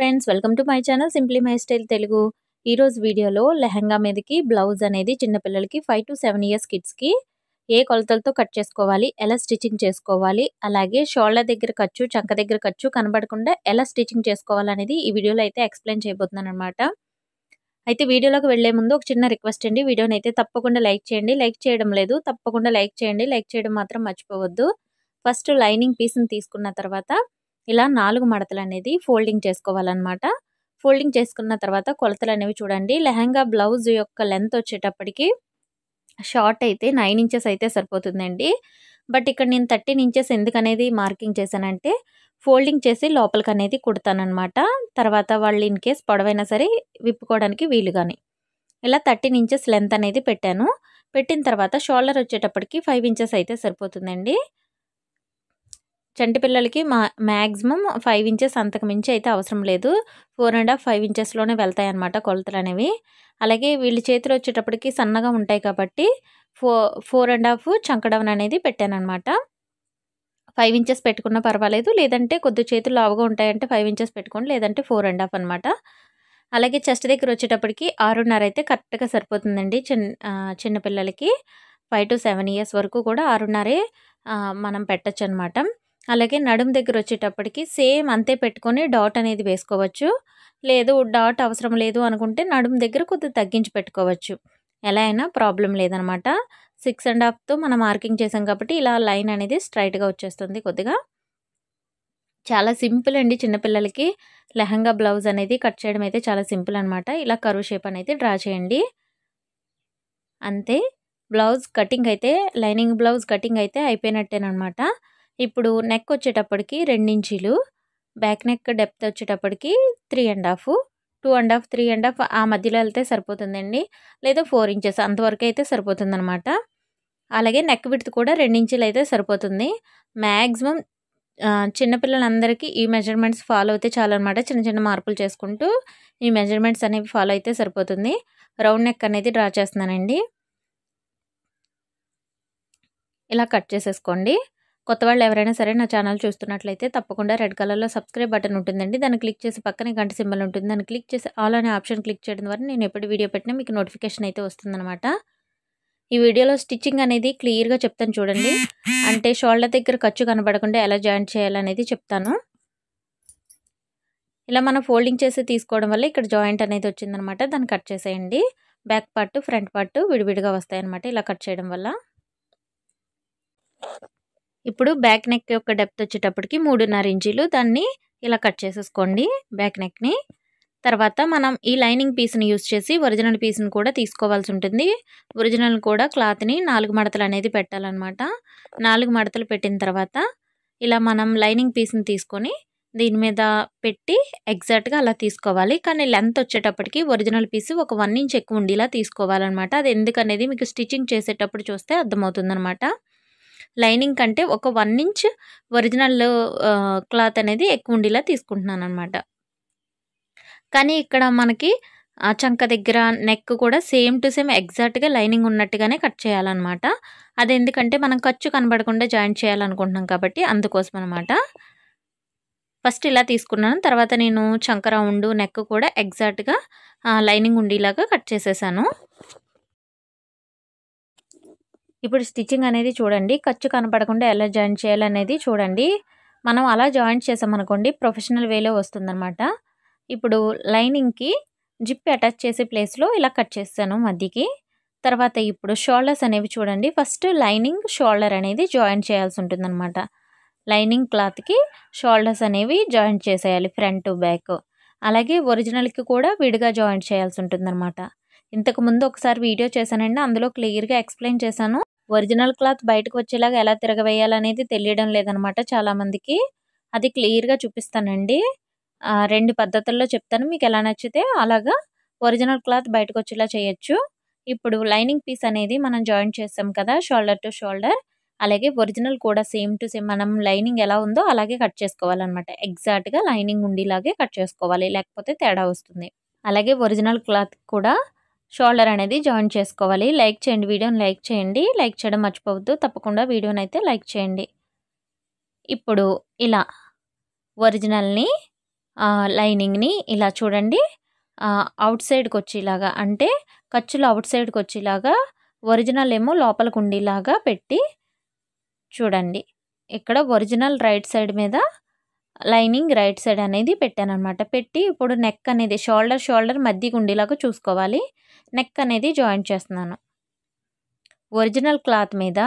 friends welcome to my channel simply my style Telugu ఈరోజు వీడియోలో లెహంగా మీదకి బ్లౌజ్ అనేది చిన్నపిల్లలకి ఫైవ్ టు సెవెన్ ఇయర్స్ కిడ్స్కి ఏ కొలతలతో కట్ చేసుకోవాలి ఎలా స్టిచ్చింగ్ చేసుకోవాలి అలాగే షోల్డర్ దగ్గర ఖర్చు చంక దగ్గర ఖర్చు కనబడకుండా ఎలా స్టిచ్చింగ్ చేసుకోవాలనేది ఈ వీడియోలో అయితే ఎక్స్ప్లెయిన్ చేయబోతున్నాను అనమాట అయితే వీడియోలోకి వెళ్లే ముందు ఒక చిన్న రిక్వెస్ట్ అండి వీడియోని అయితే తప్పకుండా లైక్ చేయండి లైక్ చేయడం లేదు తప్పకుండా లైక్ చేయండి లైక్ చేయడం మాత్రం మర్చిపోవద్దు ఫస్ట్ లైనింగ్ పీస్ని తీసుకున్న తర్వాత ఇలా నాలుగు మడతలు అనేది ఫోల్డింగ్ చేసుకోవాలన్నమాట ఫోల్డింగ్ చేసుకున్న తర్వాత కొలతలు అనేవి చూడండి లెహంగా బ్లౌజ్ యొక్క లెంత్ వచ్చేటప్పటికి షార్ట్ అయితే నైన్ ఇంచెస్ అయితే సరిపోతుందండి బట్ ఇక్కడ నేను థర్టీన్ ఇంచెస్ ఎందుకనేది మార్కింగ్ చేశానంటే ఫోల్డింగ్ చేసి లోపలికి అనేది కుడతానమాట తర్వాత వాళ్ళు ఇన్ కేస్ పొడవైనా సరే విప్పుకోవడానికి వీలుగాని ఇలా థర్టీన్ ఇంచెస్ లెంత్ అనేది పెట్టాను పెట్టిన తర్వాత షోల్డర్ వచ్చేటప్పటికి ఫైవ్ ఇంచెస్ అయితే సరిపోతుందండి చంటి పిల్లలకి మా మ్యాక్సిమం ఫైవ్ ఇంచెస్ అంతకు మించి అయితే అవసరం లేదు ఫోర్ అండ్ హాఫ్ ఫైవ్ ఇంచెస్లోనే వెళ్తాయి అనమాట కొలతలు అనేవి అలాగే వీళ్ళ చేతులు వచ్చేటప్పటికి సన్నగా ఉంటాయి కాబట్టి ఫో ఫోర్ అండ్ హాఫ్ చంకడవన్ అనేది అనమాట ఫైవ్ ఇంచెస్ పెట్టుకున్నా పర్వాలేదు లేదంటే కొద్ది చేతులు లావుగా ఉంటాయంటే ఫైవ్ ఇంచెస్ పెట్టుకోండి లేదంటే ఫోర్ అండ్ హాఫ్ అనమాట అలాగే చెస్ట్ దగ్గర వచ్చేటప్పటికి ఆరున్నర అయితే కరెక్ట్గా సరిపోతుందండి చిన్న చిన్నపిల్లలకి ఫైవ్ టు సెవెన్ ఇయర్స్ వరకు కూడా ఆరున్నరే మనం పెట్టచ్చు అనమాట అలాగే నడుము దగ్గర వచ్చేటప్పటికి సేమ్ అంతే పెట్టుకొని డాట్ అనేది వేసుకోవచ్చు లేదు డాట్ అవసరం లేదు అనుకుంటే నడుము దగ్గర కొద్దిగా తగ్గించి పెట్టుకోవచ్చు ఎలా అయినా ప్రాబ్లం లేదనమాట సిక్స్ అండ్ హాఫ్తో మనం మార్కింగ్ చేసాం కాబట్టి ఇలా లైన్ అనేది స్ట్రైట్గా వచ్చేస్తుంది కొద్దిగా చాలా సింపుల్ అండి చిన్నపిల్లలకి లెహంగా బ్లౌజ్ అనేది కట్ చేయడం అయితే చాలా సింపుల్ అనమాట ఇలా కరువు షేప్ అనేది డ్రా చేయండి అంతే బ్లౌజ్ కటింగ్ అయితే లైనింగ్ బ్లౌజ్ కటింగ్ అయితే అయిపోయినట్టేనమాట ఇప్పుడు నెక్ వచ్చేటప్పటికి రెండించీలు బ్యాక్ నెక్ డెప్త్ వచ్చేటప్పటికి three and half two and half three and half ఆ మధ్యలో వెళ్తే సరిపోతుందండి లేదా ఫోర్ ఇంచెస్ అంతవరకు అయితే సరిపోతుందనమాట అలాగే నెక్ విడ్త్ కూడా రెండించీలు అయితే సరిపోతుంది మ్యాక్సిమం చిన్నపిల్లలందరికీ ఈ మెజర్మెంట్స్ ఫాలో అయితే చాలన్నమాట చిన్న చిన్న మార్పులు చేసుకుంటూ ఈ మెజర్మెంట్స్ అనేవి ఫాలో అయితే సరిపోతుంది రౌండ్ నెక్ అనేది డ్రా చేస్తున్నానండి ఇలా కట్ చేసేసుకోండి కొత్త వాళ్ళు ఎవరైనా సరే నా ఛానల్ చూస్తున్నట్లయితే తప్పకుండా రెడ్ కలర్లో సబ్స్క్రైబ్ బటన్ ఉంటుందండి దాన్ని క్లిక్ చేసి పక్కనే గంట సింబల్ ఉంటుంది దాన్ని క్లిక్ చేసి ఆల్ అనే ఆప్షన్ క్లిక్ చేయడం ద్వారా నేను ఎప్పుడు వీడియో పెట్టినా మీకు నోటిఫికేషన్ అయితే వస్తుందన్నమాట ఈ వీడియోలో స్టిచ్చింగ్ అనేది క్లియర్గా చెప్తాను చూడండి అంటే షోల్డర్ దగ్గర ఖర్చు కనబడకుండా ఎలా జాయింట్ చేయాలనేది చెప్తాను ఇలా మనం ఫోల్డింగ్ చేసి తీసుకోవడం వల్ల ఇక్కడ జాయింట్ అనేది వచ్చిందనమాట దాన్ని కట్ చేసేయండి బ్యాక్ పార్ట్ ఫ్రంట్ పార్ట్ విడివిడిగా వస్తాయన్నమాట ఇలా కట్ చేయడం వల్ల ఇప్పుడు బ్యాక్ నెక్ యొక్క డెప్త్ వచ్చేటప్పటికి మూడున్నర ఇంచీలు దాన్ని ఇలా కట్ చేసేసుకోండి బ్యాక్ నెక్ని తర్వాత మనం ఈ లైనింగ్ పీస్ని యూజ్ చేసి ఒరిజినల్ పీస్ని కూడా తీసుకోవాల్సి ఉంటుంది ఒరిజినల్ కూడా క్లాత్ని నాలుగు మడతలు అనేది పెట్టాలన్నమాట నాలుగు మడతలు పెట్టిన తర్వాత ఇలా మనం లైనింగ్ పీస్ని తీసుకొని దీని మీద పెట్టి ఎగ్జాక్ట్గా అలా తీసుకోవాలి కానీ లెంత్ వచ్చేటప్పటికి ఒరిజినల్ పీస్ ఒక వన్ ఇంచ్ ఎక్కువ ఉండేలా తీసుకోవాలన్నమాట అది ఎందుకనేది మీకు స్టిచ్చింగ్ చేసేటప్పుడు చూస్తే అర్థమవుతుందనమాట లైనింగ్ కంటే ఒక వన్ ఇంచ్ ఒరిజినల్ క్లాత్ అనేది ఎక్కువ ఉండేలా తీసుకుంటున్నాను అనమాట కానీ ఇక్కడ మనకి ఆ చంక దగ్గర నెక్ కూడా సేమ్ టు సేమ్ ఎగ్జాక్ట్గా లైనింగ్ ఉన్నట్టుగానే కట్ చేయాలన్నమాట అది ఎందుకంటే మనం ఖర్చు కనబడకుండా జాయిన్ చేయాలనుకుంటున్నాం కాబట్టి అందుకోసం అనమాట ఫస్ట్ ఇలా తీసుకున్నాను తర్వాత నేను చంక రౌండ్ నెక్ కూడా ఎగ్జాక్ట్గా లైనింగ్ ఉండేలాగా కట్ చేసేసాను ఇప్పుడు స్టిచ్చింగ్ అనేది చూడండి ఖర్చు కనపడకుండా ఎలా జాయిన్ చేయాలనేది చూడండి మనం అలా జాయింట్ చేసామనుకోండి ప్రొఫెషనల్ వేలో వస్తుందన్నమాట ఇప్పుడు లైనింగ్కి జిప్ అటాచ్ చేసే ప్లేస్లో ఇలా కట్ చేస్తాను మధ్యకి తర్వాత ఇప్పుడు షోల్డర్స్ అనేవి చూడండి ఫస్ట్ లైనింగ్ షోల్డర్ అనేది జాయిన్ చేయాల్సి ఉంటుందన్నమాట లైనింగ్ క్లాత్కి షోల్డర్స్ అనేవి జాయింట్ చేసేయాలి ఫ్రంట్ బ్యాక్ అలాగే ఒరిజినల్కి కూడా విడిగా జాయింట్ చేయాల్సి ఉంటుందన్నమాట ఇంతకుముందు ఒకసారి వీడియో చేశానండి అందులో క్లియర్గా ఎక్స్ప్లెయిన్ చేశాను ఒరిజినల్ క్లాత్ బయటకు వచ్చేలాగా ఎలా తిరగవేయాలనేది తెలియడం లేదనమాట చాలామందికి అది క్లియర్గా చూపిస్తానండి రెండు పద్ధతుల్లో చెప్తాను మీకు ఎలా నచ్చితే అలాగా ఒరిజినల్ క్లాత్ బయటకు వచ్చేలా చేయొచ్చు ఇప్పుడు లైనింగ్ పీస్ అనేది మనం జాయింట్ చేస్తాం కదా షోల్డర్ టు షోల్డర్ అలాగే ఒరిజినల్ కూడా సేమ్ టు సేమ్ మనం లైనింగ్ ఎలా ఉందో అలాగే కట్ చేసుకోవాలన్నమాట ఎగ్జాక్ట్గా లైనింగ్ ఉండేలాగే కట్ చేసుకోవాలి లేకపోతే తేడా వస్తుంది అలాగే ఒరిజినల్ క్లాత్ కూడా షోల్డర్ అనేది జాయిన్ చేసుకోవాలి లైక్ చేయండి వీడియోని లైక్ చేయండి లైక్ చేయడం మర్చిపోవద్దు తప్పకుండా వీడియోని అయితే లైక్ చేయండి ఇప్పుడు ఇలా ఒరిజినల్ని లైనింగ్ని ఇలా చూడండి అవుట్ సైడ్కి వచ్చేలాగా అంటే ఖర్చులు అవుట్ సైడ్కి వచ్చేలాగా ఒరిజినల్ ఏమో లోపలికి ఉండేలాగా పెట్టి చూడండి ఇక్కడ ఒరిజినల్ రైట్ సైడ్ మీద లైనింగ్ రైట్ సైడ్ అనేది పెట్టాను అనమాట పెట్టి ఇప్పుడు నెక్ అనేది షోల్డర్ షోల్డర్ మధ్య గుండీలాగా చూసుకోవాలి నెక్ అనేది జాయింట్ చేస్తున్నాను ఒరిజినల్ క్లాత్ మీద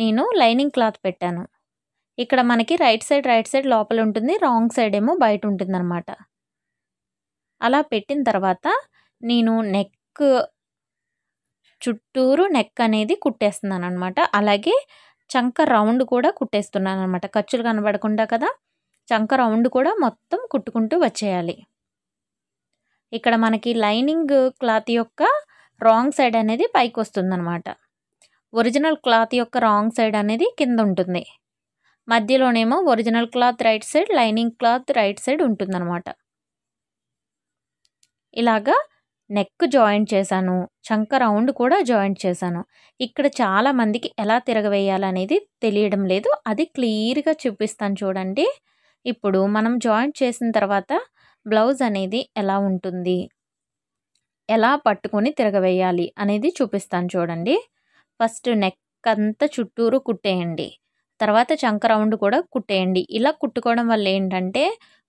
నేను లైనింగ్ క్లాత్ పెట్టాను ఇక్కడ మనకి రైట్ సైడ్ రైట్ సైడ్ లోపల ఉంటుంది రాంగ్ సైడ్ ఏమో బయట ఉంటుంది అనమాట అలా పెట్టిన తర్వాత నేను నెక్ చుట్టూరు నెక్ అనేది కుట్టేస్తున్నాను అనమాట అలాగే చంక రౌండ్ కూడా కుట్టేస్తున్నాను అనమాట ఖర్చులు కనబడకుండా కదా చంక రౌండ్ కూడా మొత్తం కుట్టుకుంటూ వచ్చేయాలి ఇక్కడ మనకి లైనింగ్ క్లాత్ యొక్క రాంగ్ సైడ్ అనేది పైకి వస్తుందన్నమాట ఒరిజినల్ క్లాత్ యొక్క రాంగ్ సైడ్ అనేది కింద ఉంటుంది మధ్యలోనేమో original cloth right side lining cloth right side ఉంటుందన్నమాట ఇలాగా నెక్ జాయింట్ చేశాను చంక రౌండ్ కూడా జాయింట్ చేశాను ఇక్కడ చాలామందికి ఎలా తిరగవేయాలనేది తెలియడం లేదు అది క్లియర్గా చూపిస్తాను చూడండి ఇప్పుడు మనం జాయింట్ చేసిన తర్వాత బ్లౌజ్ అనేది ఎలా ఉంటుంది ఎలా పట్టుకొని తిరగవేయాలి అనేది చూపిస్తాను చూడండి ఫస్ట్ నెక్ అంతా చుట్టూరు కుట్టేయండి తర్వాత చంక రౌండ్ కూడా కుట్టేయండి ఇలా కుట్టుకోవడం వల్ల ఏంటంటే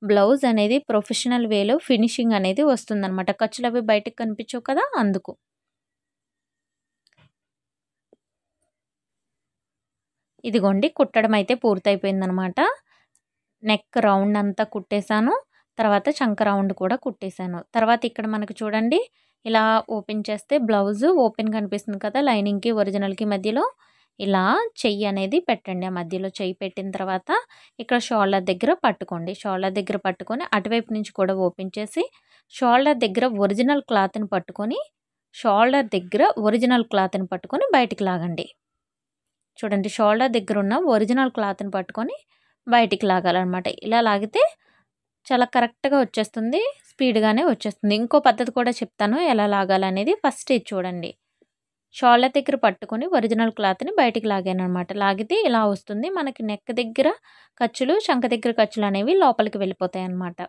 బ్లౌజ్ అనేది ప్రొఫెషనల్ వేలో ఫినిషింగ్ అనేది వస్తుందన్నమాట ఖర్చులు అవి బయటకు కనిపించవు కదా అందుకు ఇదిగోండి కుట్టడం అయితే పూర్తయిపోయిందనమాట నెక్ రౌండ్ అంతా కుట్టేశాను తర్వాత చంక రౌండ్ కూడా కుట్టేశాను తర్వాత ఇక్కడ మనకు చూడండి ఇలా ఓపెన్ చేస్తే బ్లౌజ్ ఓపెన్ కనిపిస్తుంది కదా లైనింగ్కి ఒరిజినల్కి మధ్యలో ఇలా చెయ్యి అనేది పెట్టండి ఆ మధ్యలో చెయ్యి పెట్టిన తర్వాత ఇక్కడ షోల్డర్ దగ్గర పట్టుకోండి షోల్డర్ దగ్గర పట్టుకొని అటువైపు నుంచి కూడా ఓపెన్ చేసి షోల్డర్ దగ్గర ఒరిజినల్ క్లాత్ని పట్టుకొని షోల్డర్ దగ్గర ఒరిజినల్ క్లాత్ని పట్టుకొని బయటికి లాగండి చూడండి షోల్డర్ దగ్గర ఉన్న ఒరిజినల్ క్లాత్ని పట్టుకొని బయటికి లాగాలన్నమాట ఇలా లాగితే చాలా కరెక్ట్గా వచ్చేస్తుంది స్పీడ్గానే వచ్చేస్తుంది ఇంకో పద్ధతి కూడా చెప్తాను ఎలా లాగాలనేది ఫస్ట్ ఇది చూడండి షాళ్ళ దగ్గర పట్టుకొని ఒరిజినల్ క్లాత్ని బయటికి లాగానమాట లాగితే ఇలా వస్తుంది మనకి నెక్ దగ్గర ఖర్చులు శంఖ దగ్గర ఖర్చులు అనేవి లోపలికి వెళ్ళిపోతాయి అన్నమాట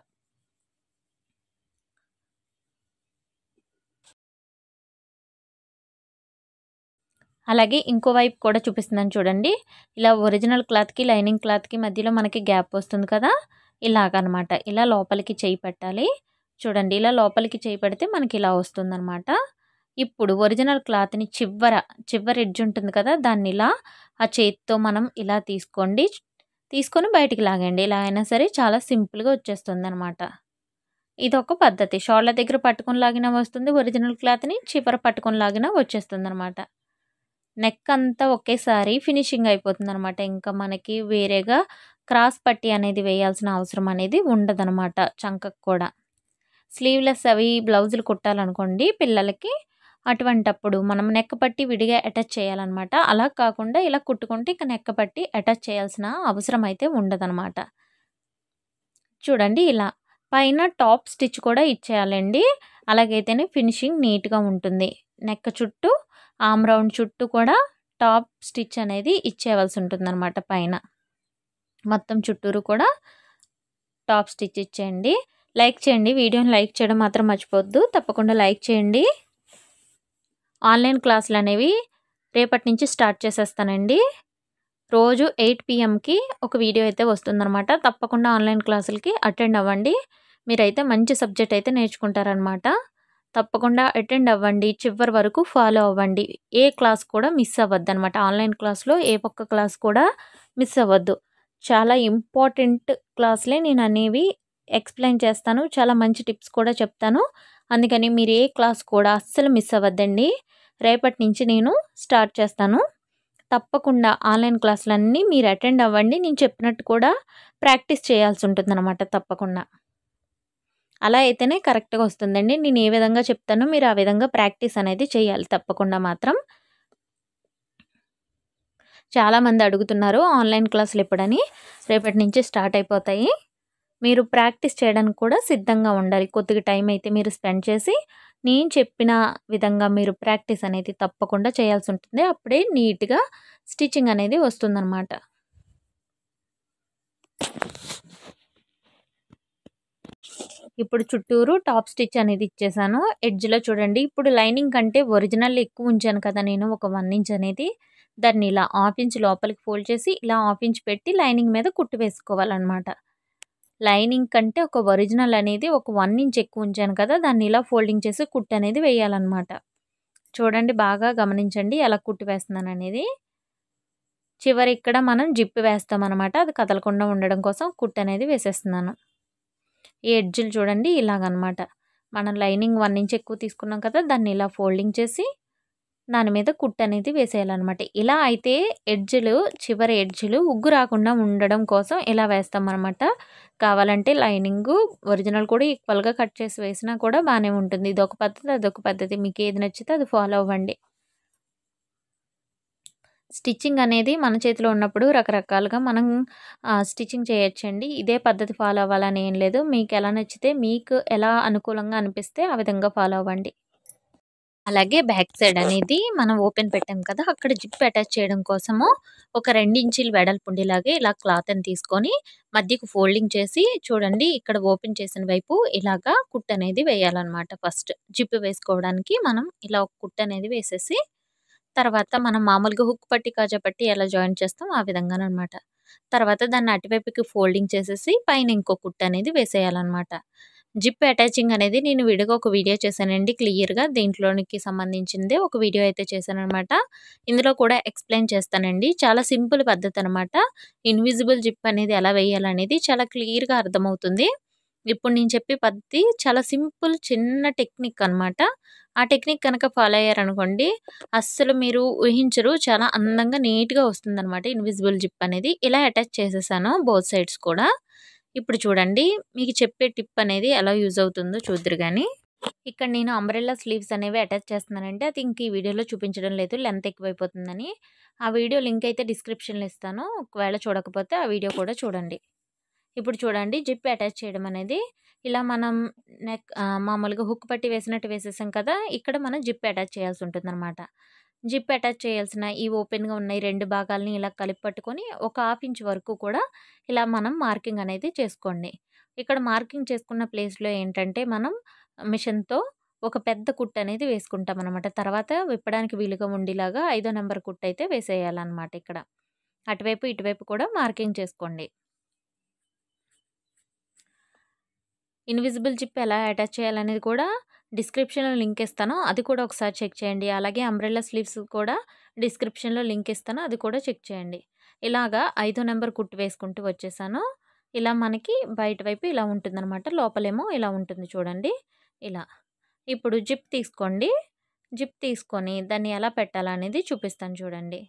అలాగే ఇంకో వైపు కూడా చూపిస్తుందని చూడండి ఇలా ఒరిజినల్ క్లాత్కి లైనింగ్ క్లాత్కి మధ్యలో మనకి గ్యాప్ వస్తుంది కదా ఇలాగనమాట ఇలా లోపలికి చేయి పెట్టాలి చూడండి ఇలా లోపలికి చేయి పెడితే మనకి ఇలా వస్తుందన్నమాట ఇప్పుడు ఒరిజినల్ క్లాత్ని చివర చివరి ఎడ్జ్ ఉంటుంది కదా దాన్ని ఇలా ఆ చేతితో మనం ఇలా తీసుకోండి తీసుకొని బయటికి లాగండి ఇలా అయినా సరే చాలా సింపుల్గా వచ్చేస్తుంది అనమాట ఇది ఒక పద్ధతి షార్ట్ల దగ్గర పట్టుకొని లాగినా వస్తుంది ఒరిజినల్ క్లాత్ని చివర పట్టుకొని లాగినా వచ్చేస్తుంది అనమాట నెక్ అంతా ఒకేసారి ఫినిషింగ్ అయిపోతుంది అనమాట ఇంకా మనకి వేరేగా క్రాస్ పట్టి అనేది వేయాల్సిన అవసరం అనేది ఉండదనమాట చంకకు కూడా స్లీవ్లెస్ అవి బ్లౌజులు కుట్టాలనుకోండి పిల్లలకి అటువంటప్పుడు మనం నెక్క పట్టి విడిగా అటాచ్ చేయాలన్నమాట అలా కాకుండా ఇలా కుట్టుకుంటే ఇక నెక్క పట్టి అటాచ్ చేయాల్సిన అవసరం అయితే ఉండదనమాట చూడండి ఇలా పైన టాప్ స్టిచ్ కూడా ఇచ్చేయాలండి అలాగైతేనే ఫినిషింగ్ నీట్గా ఉంటుంది నెక్క చుట్టూ ఆమ్ రౌండ్ చుట్టూ కూడా టాప్ స్టిచ్ అనేది ఇచ్చేయవలసి ఉంటుందన్నమాట పైన మొత్తం చుట్టూరు కూడా టాప్ స్టిచ్ ఇచ్చేయండి లైక్ చేయండి వీడియోని లైక్ చేయడం మాత్రం మర్చిపోవద్దు తప్పకుండా లైక్ చేయండి ఆన్లైన్ క్లాసులు అనేవి రేపటి నుంచి స్టార్ట్ చేసేస్తానండి రోజు ఎయిట్ పిఎంకి ఒక వీడియో అయితే వస్తుందన్నమాట తప్పకుండా ఆన్లైన్ క్లాసులకి అటెండ్ అవ్వండి మీరైతే మంచి సబ్జెక్ట్ అయితే నేర్చుకుంటారనమాట తప్పకుండా అటెండ్ అవ్వండి చివరి వరకు ఫాలో అవ్వండి ఏ క్లాస్ కూడా మిస్ అవ్వద్దు అనమాట ఆన్లైన్ క్లాస్లో ఏ ఒక్క క్లాస్ కూడా మిస్ అవ్వద్దు చాలా ఇంపార్టెంట్ క్లాస్లే నేను అనేవి ఎక్స్ప్లెయిన్ చేస్తాను చాలా మంచి టిప్స్ కూడా చెప్తాను అందుకని మీరు ఏ క్లాస్ కూడా అస్సలు మిస్ అవ్వద్దండి రేపటి నుంచి నేను స్టార్ట్ చేస్తాను తప్పకుండా ఆన్లైన్ క్లాసులన్నీ మీరు అటెండ్ అవ్వండి నేను చెప్పినట్టు కూడా ప్రాక్టీస్ చేయాల్సి ఉంటుంది తప్పకుండా అలా అయితేనే కరెక్ట్గా వస్తుందండి నేను ఏ విధంగా చెప్తానో మీరు ఆ విధంగా ప్రాక్టీస్ అనేది చేయాలి తప్పకుండా మాత్రం చాలామంది అడుగుతున్నారు ఆన్లైన్ క్లాసులు ఎప్పుడని రేపటి నుంచి స్టార్ట్ అయిపోతాయి మీరు ప్రాక్టీస్ చేయడానికి కూడా సిద్ధంగా ఉండాలి కొద్దిగా టైం అయితే మీరు స్పెండ్ చేసి నేను చెప్పిన విధంగా మీరు ప్రాక్టీస్ అనేది తప్పకుండా చేయాల్సి ఉంటుంది అప్పుడే నీట్గా స్టిచ్చింగ్ అనేది వస్తుందన్నమాట ఇప్పుడు చుట్టూరు టాప్ స్టిచ్ అనేది ఇచ్చేసాను ఎడ్జ్లో చూడండి ఇప్పుడు లైనింగ్ కంటే ఒరిజినల్ ఎక్కువ ఉంచాను కదా నేను ఒక వన్ ఇంచ్ అనేది దాన్ని ఇలా హాఫ్ ఇంచ్ లోపలికి ఫోల్డ్ చేసి ఇలా హాఫ్ ఇంచ్ పెట్టి లైనింగ్ మీద కుట్టు వేసుకోవాలన్నమాట లైనింగ్ కంటే ఒక ఒరిజినల్ అనేది ఒక వన్ ఇంచ్ ఎక్కువ ఉంచాను కదా దాన్ని ఇలా ఫోల్డింగ్ చేసి కుట్టు అనేది వేయాలన్నమాట చూడండి బాగా గమనించండి ఎలా కుట్టు వేస్తున్నాను అనేది చివరి ఇక్కడ మనం జిప్ వేస్తామన్నమాట అది కదలకుండా ఉండడం కోసం కుట్టు అనేది వేసేస్తున్నాను ఈ ఎడ్జ్లు చూడండి ఇలాగనమాట మనం లైనింగ్ వన్ ఇంచ్ ఎక్కువ తీసుకున్నాం కదా దాన్ని ఇలా ఫోల్డింగ్ చేసి దాని మీద కుట్ అనేది వేసేయాలన్నమాట ఇలా అయితే ఎడ్జ్లు చివరి ఎడ్జ్లు ఉగ్గు రాకుండా ఉండడం కోసం ఇలా వేస్తామన్నమాట కావాలంటే లైనింగ్ ఒరిజినల్ కూడా ఈక్వల్గా కట్ చేసి వేసినా కూడా బాగానే ఉంటుంది ఇదొక పద్ధతి అదొక పద్ధతి మీకు ఏది నచ్చితే అది ఫాలో అవ్వండి స్టిచ్చింగ్ అనేది మన చేతిలో ఉన్నప్పుడు రకరకాలుగా మనం స్టిచ్చింగ్ చేయొచ్చండి ఇదే పద్ధతి ఫాలో అవ్వాలని ఏం లేదు మీకు ఎలా నచ్చితే మీకు ఎలా అనుకూలంగా అనిపిస్తే ఆ విధంగా ఫాలో అవ్వండి అలాగే బ్యాక్ సైడ్ అనేది మనం ఓపెన్ పెట్టాం కదా అక్కడ జిప్ అటాచ్ చేయడం కోసము ఒక రెండించీలు వెడల్పు ఉండేలాగే ఇలా అని తీసుకొని మధ్యకు ఫోల్డింగ్ చేసి చూడండి ఇక్కడ ఓపెన్ చేసిన వైపు ఇలాగా కుట్ అనేది వేయాలన్నమాట ఫస్ట్ జిప్ వేసుకోవడానికి మనం ఇలా ఒక కుట్ అనేది వేసేసి తర్వాత మనం మామూలుగా హుక్ పట్టి కాజా పట్టి ఎలా జాయిన్ చేస్తాం ఆ విధంగానమాట తర్వాత దాన్ని అటువైపుకి ఫోల్డింగ్ చేసేసి పైన ఇంకో కుట్టు అనేది వేసేయాలన్నమాట జిప్ అటాచింగ్ అనేది నేను విడిగా ఒక వీడియో చేశానండి క్లియర్గా దీంట్లోనికి సంబంధించిందే ఒక వీడియో అయితే చేశానమాట ఇందులో కూడా ఎక్స్ప్లెయిన్ చేస్తానండి చాలా సింపుల్ పద్ధతి అనమాట ఇన్విజిబుల్ జిప్ అనేది ఎలా వేయాలనేది చాలా క్లియర్గా అర్థమవుతుంది ఇప్పుడు నేను చెప్పే పద్ధతి చాలా సింపుల్ చిన్న టెక్నిక్ అనమాట ఆ టెక్నిక్ కనుక ఫాలో అయ్యారనుకోండి అస్సలు మీరు ఊహించరు చాలా అందంగా నీట్గా వస్తుంది అనమాట ఇన్విజిబుల్ జిప్ అనేది ఇలా అటాచ్ చేసేసాను బోత్ సైడ్స్ కూడా ఇప్పుడు చూడండి మీకు చెప్పే టిప్ అనేది ఎలా యూజ్ అవుతుందో చూద్దరు కానీ ఇక్కడ నేను అంబ్రెల్లా స్లీవ్స్ అనేవి అటాచ్ చేస్తున్నానంటే అది ఇంక ఈ వీడియోలో చూపించడం లేదు లెంత్ ఎక్కువైపోతుందని ఆ వీడియో లింక్ అయితే డిస్క్రిప్షన్లో ఇస్తాను ఒకవేళ చూడకపోతే ఆ వీడియో కూడా చూడండి ఇప్పుడు చూడండి జిప్ అటాచ్ చేయడం అనేది ఇలా మనం నెక్ మామూలుగా హుక్ పట్టి వేసినట్టు వేసేసాం కదా ఇక్కడ మనం జిప్ అటాచ్ చేయాల్సి ఉంటుంది అనమాట జిప్ అటాచ్ చేయాల్సిన ఈ ఓపెన్గా ఉన్న ఈ రెండు భాగాలని ఇలా కలిపి పట్టుకొని ఒక హాఫ్ ఇంచ్ వరకు కూడా ఇలా మనం మార్కింగ్ అనేది చేసుకోండి ఇక్కడ మార్కింగ్ చేసుకున్న ప్లేస్లో ఏంటంటే మనం మిషన్తో ఒక పెద్ద కుట్టు అనేది వేసుకుంటాం అనమాట తర్వాత విప్పడానికి వీలుగా ఉండేలాగా ఐదో నెంబర్ కుట్ అయితే వేసేయాలన్నమాట ఇక్కడ అటువైపు ఇటువైపు కూడా మార్కింగ్ చేసుకోండి ఇన్విజిబుల్ జిప్ ఎలా అటాచ్ చేయాలనేది కూడా డిస్క్రిప్షన్లో లింక్ ఇస్తాను అది కూడా ఒకసారి చెక్ చేయండి అలాగే అంబ్రెల్లా స్లీవ్స్ కూడా డిస్క్రిప్షన్లో లింక్ ఇస్తాను అది కూడా చెక్ చేయండి ఇలాగా ఐదో నెంబర్ కుట్టు వేసుకుంటూ వచ్చేసాను ఇలా మనకి బయట వైపు ఇలా ఉంటుందన్నమాట లోపలేమో ఇలా ఉంటుంది చూడండి ఇలా ఇప్పుడు జిప్ తీసుకోండి జిప్ తీసుకొని దాన్ని ఎలా పెట్టాలనేది చూపిస్తాను చూడండి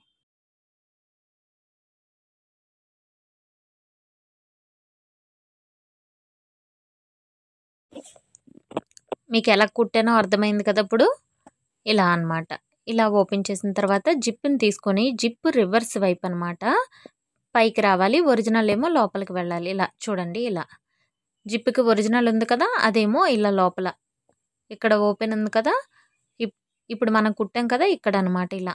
మీకు ఎలా కుట్టానో అర్థమైంది కదా ఇప్పుడు ఇలా అనమాట ఇలా ఓపెన్ చేసిన తర్వాత జిప్ని తీసుకొని జిప్ రివర్స్ వైపు అనమాట పైకి రావాలి ఒరిజినల్ ఏమో లోపలికి వెళ్ళాలి ఇలా చూడండి ఇలా జిప్కి ఒరిజినల్ ఉంది కదా అదేమో ఇలా లోపల ఇక్కడ ఓపెన్ ఉంది కదా ఇప్పుడు మనం కుట్టాం కదా ఇక్కడ అనమాట ఇలా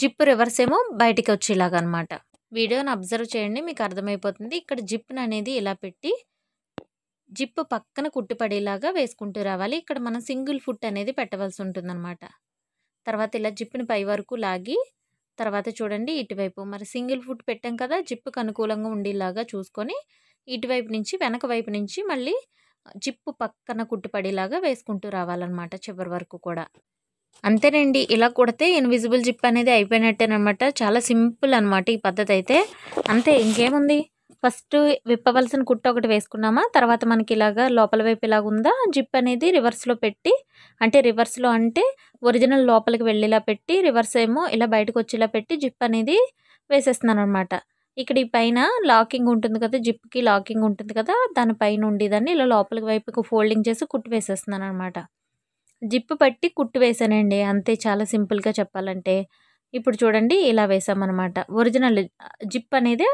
జిప్ రివర్స్ ఏమో బయటికి వచ్చేలాగా అనమాట వీడియోని అబ్జర్వ్ చేయండి మీకు అర్థమైపోతుంది ఇక్కడ జిప్ని అనేది ఇలా పెట్టి జిప్పు పక్కన కుట్టుపడేలాగా వేసుకుంటూ రావాలి ఇక్కడ మనం సింగిల్ ఫుట్ అనేది పెట్టవలసి ఉంటుందన్నమాట తర్వాత ఇలా జిప్పుని పై వరకు లాగి తర్వాత చూడండి ఇటువైపు మరి సింగిల్ ఫుట్ పెట్టాం కదా జిప్పుకు అనుకూలంగా ఉండేలాగా చూసుకొని ఇటువైపు నుంచి వెనక వైపు నుంచి మళ్ళీ జిప్పు పక్కన కుట్టుపడేలాగా వేసుకుంటూ రావాలన్నమాట చివరి వరకు కూడా అంతేనండి ఇలా కుడితే ఇన్విజిబుల్ జిప్ అనేది అయిపోయినట్టేనమాట చాలా సింపుల్ అనమాట ఈ పద్ధతి అయితే అంతే ఇంకేముంది ఫస్ట్ విప్పవలసిన కుట్టు ఒకటి వేసుకున్నామా తర్వాత మనకి ఇలాగా లోపల వైపు ఇలాగ ఉందా జిప్ అనేది రివర్స్లో పెట్టి అంటే రివర్స్లో అంటే ఒరిజినల్ లోపలికి వెళ్ళేలా పెట్టి రివర్స్ ఏమో ఇలా బయటకు వచ్చేలా పెట్టి జిప్ అనేది వేసేస్తున్నాను అనమాట ఇక్కడ ఈ పైన లాకింగ్ ఉంటుంది కదా జిప్కి లాకింగ్ ఉంటుంది కదా పైన ఉండేదాన్ని ఇలా లోపలికి వైపుకు ఫోల్డింగ్ చేసి కుట్టు వేసేస్తున్నాను అనమాట జిప్ పట్టి కుట్టు వేసానండి అంతే చాలా సింపుల్గా చెప్పాలంటే ఇప్పుడు చూడండి ఇలా వేసామన్నమాట ఒరిజినల్ జిప్ అనేది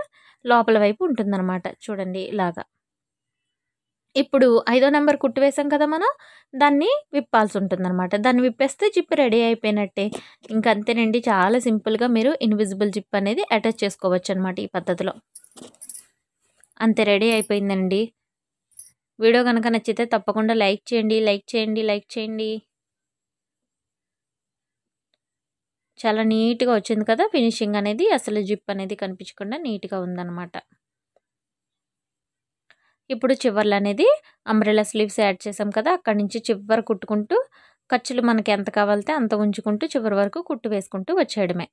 లోపల వైపు ఉంటుందన్నమాట చూడండి ఇలాగా ఇప్పుడు ఐదో నెంబర్ కుట్టు వేసాం కదా మనం దాన్ని విప్పాల్సి ఉంటుందన్నమాట దాన్ని విప్పేస్తే జిప్ రెడీ అయిపోయినట్టే ఇంకంతేనండి చాలా సింపుల్గా మీరు ఇన్విజిబుల్ జిప్ అనేది అటాచ్ చేసుకోవచ్చు అనమాట ఈ పద్ధతిలో అంతే రెడీ అయిపోయిందండి వీడియో కనుక నచ్చితే తప్పకుండా లైక్ చేయండి లైక్ చేయండి లైక్ చేయండి చాలా నీట్గా వచ్చింది కదా ఫినిషింగ్ అనేది అసలు జిప్ అనేది కనిపించకుండా నీట్గా ఉందన్నమాట ఇప్పుడు చివర్లు అనేది అంబ్రెలా స్లీవ్స్ యాడ్ చేసాం కదా అక్కడి నుంచి చివరి కుట్టుకుంటూ ఖర్చులు మనకి ఎంత కావాలితే అంత ఉంచుకుంటూ చివరి వరకు కుట్టు వేసుకుంటూ వచ్చేయడమే